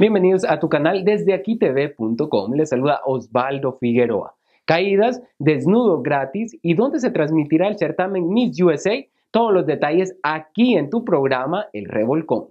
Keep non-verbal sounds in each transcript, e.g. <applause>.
Bienvenidos a tu canal desde aquí tv.com. Les saluda Osvaldo Figueroa. Caídas, desnudo gratis y dónde se transmitirá el certamen Miss USA. Todos los detalles aquí en tu programa El Revolcón.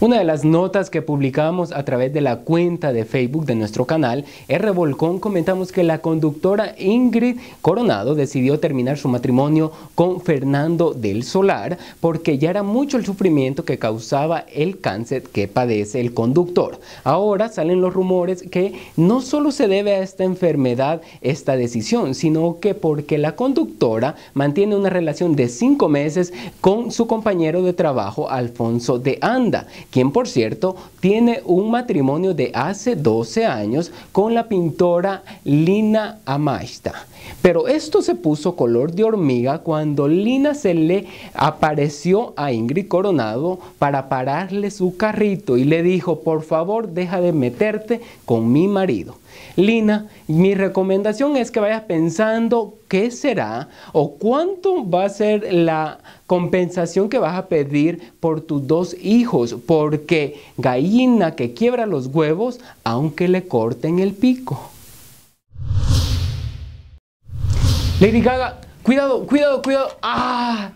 Una de las notas que publicamos a través de la cuenta de Facebook de nuestro canal, R. Volcón, comentamos que la conductora Ingrid Coronado decidió terminar su matrimonio con Fernando del Solar porque ya era mucho el sufrimiento que causaba el cáncer que padece el conductor. Ahora salen los rumores que no solo se debe a esta enfermedad esta decisión, sino que porque la conductora mantiene una relación de cinco meses con su compañero de trabajo Alfonso de Anda, quien por cierto tiene un matrimonio de hace 12 años con la pintora Lina Amaista. Pero esto se puso color de hormiga cuando Lina se le apareció a Ingrid Coronado para pararle su carrito y le dijo, por favor, deja de meterte con mi marido. Lina, mi recomendación es que vayas pensando qué será o cuánto va a ser la compensación que vas a pedir por tus dos hijos, porque gallina que quiebra los huevos, aunque le corten el pico. Lady Gaga, cuidado, cuidado, cuidado. ¡Ah!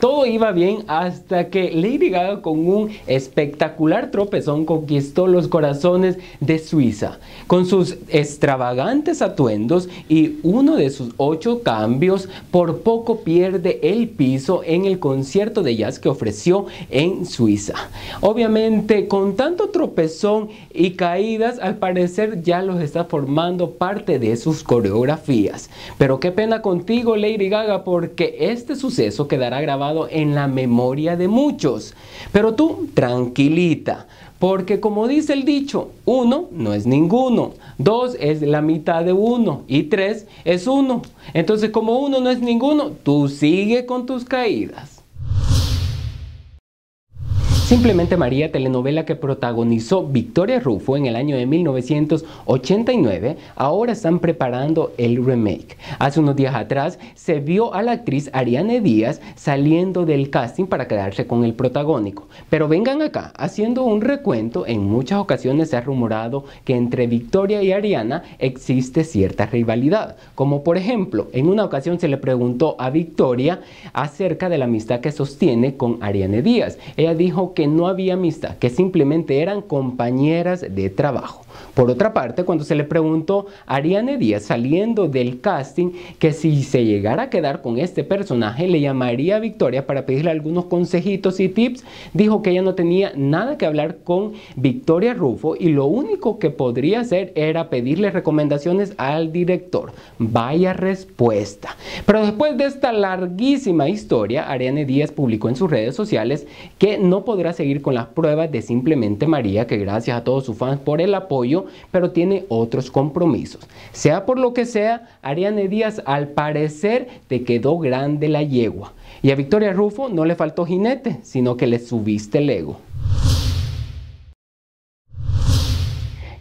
Todo iba bien hasta que Lady Gaga con un espectacular tropezón conquistó los corazones de Suiza. Con sus extravagantes atuendos y uno de sus ocho cambios, por poco pierde el piso en el concierto de jazz que ofreció en Suiza. Obviamente, con tanto tropezón y caídas, al parecer ya los está formando parte de sus coreografías. Pero qué pena contigo, Lady Gaga, porque este suceso quedará grabado en la memoria de muchos. Pero tú, tranquilita. Porque como dice el dicho, uno no es ninguno, dos es la mitad de uno y tres es uno. Entonces como uno no es ninguno, tú sigue con tus caídas. Simplemente María, telenovela que protagonizó Victoria Rufo en el año de 1989, ahora están preparando el remake. Hace unos días atrás se vio a la actriz Ariane Díaz saliendo del casting para quedarse con el protagónico. Pero vengan acá, haciendo un recuento, en muchas ocasiones se ha rumorado que entre Victoria y Ariana existe cierta rivalidad. Como por ejemplo, en una ocasión se le preguntó a Victoria acerca de la amistad que sostiene con Ariane Díaz. Ella dijo que no había amistad, que simplemente eran compañeras de trabajo. Por otra parte, cuando se le preguntó a Ariane Díaz saliendo del casting que si se llegara a quedar con este personaje le llamaría a Victoria para pedirle algunos consejitos y tips, dijo que ella no tenía nada que hablar con Victoria Rufo y lo único que podría hacer era pedirle recomendaciones al director. Vaya respuesta. Pero después de esta larguísima historia, Ariane Díaz publicó en sus redes sociales que no podrá seguir con las pruebas de Simplemente María, que gracias a todos sus fans por el apoyo, pero tiene otros compromisos. Sea por lo que sea, Ariane Díaz al parecer te quedó grande la yegua. Y a Victoria Rufo no le faltó jinete, sino que le subiste el ego.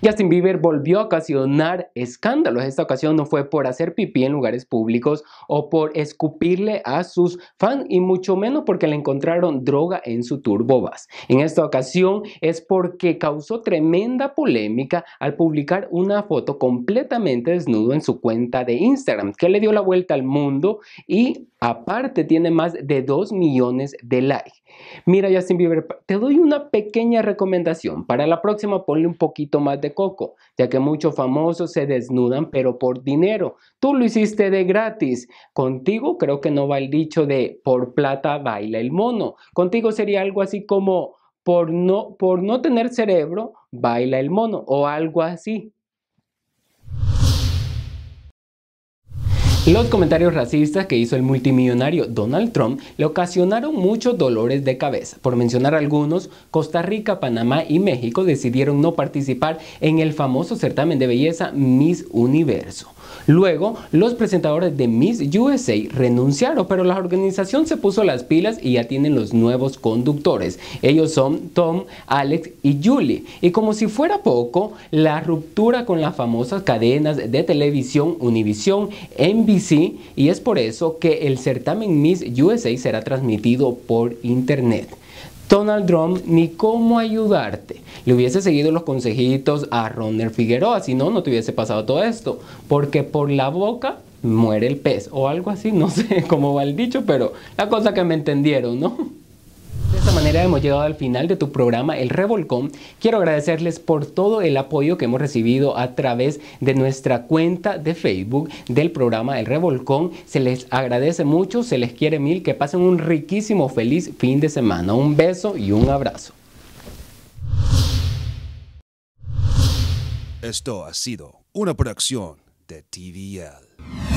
Justin Bieber volvió a ocasionar escándalos. Esta ocasión no fue por hacer pipí en lugares públicos o por escupirle a sus fans y mucho menos porque le encontraron droga en su Turbo bus. En esta ocasión es porque causó tremenda polémica al publicar una foto completamente desnudo en su cuenta de Instagram que le dio la vuelta al mundo y Aparte, tiene más de 2 millones de likes. Mira, Justin Bieber, te doy una pequeña recomendación. Para la próxima, ponle un poquito más de coco, ya que muchos famosos se desnudan, pero por dinero. Tú lo hiciste de gratis. Contigo creo que no va el dicho de por plata baila el mono. Contigo sería algo así como por no, por no tener cerebro, baila el mono o algo así. Los comentarios racistas que hizo el multimillonario Donald Trump le ocasionaron muchos dolores de cabeza. Por mencionar algunos, Costa Rica, Panamá y México decidieron no participar en el famoso certamen de belleza Miss Universo. Luego, los presentadores de Miss USA renunciaron, pero la organización se puso las pilas y ya tienen los nuevos conductores. Ellos son Tom, Alex y Julie. Y como si fuera poco, la ruptura con las famosas cadenas de televisión Univision, NBC, sí, y es por eso que el certamen Miss USA será transmitido por internet. Donald Trump ni cómo ayudarte. Le hubiese seguido los consejitos a Ronner Figueroa, si no, no te hubiese pasado todo esto. Porque por la boca muere el pez o algo así, no <laughs> sé cómo va el dicho, pero la cosa que me entendieron, ¿no? hemos llegado al final de tu programa El Revolcón. Quiero agradecerles por todo el apoyo que hemos recibido a través de nuestra cuenta de Facebook del programa El Revolcón. Se les agradece mucho, se les quiere mil, que pasen un riquísimo, feliz fin de semana. Un beso y un abrazo. Esto ha sido una producción de TVL.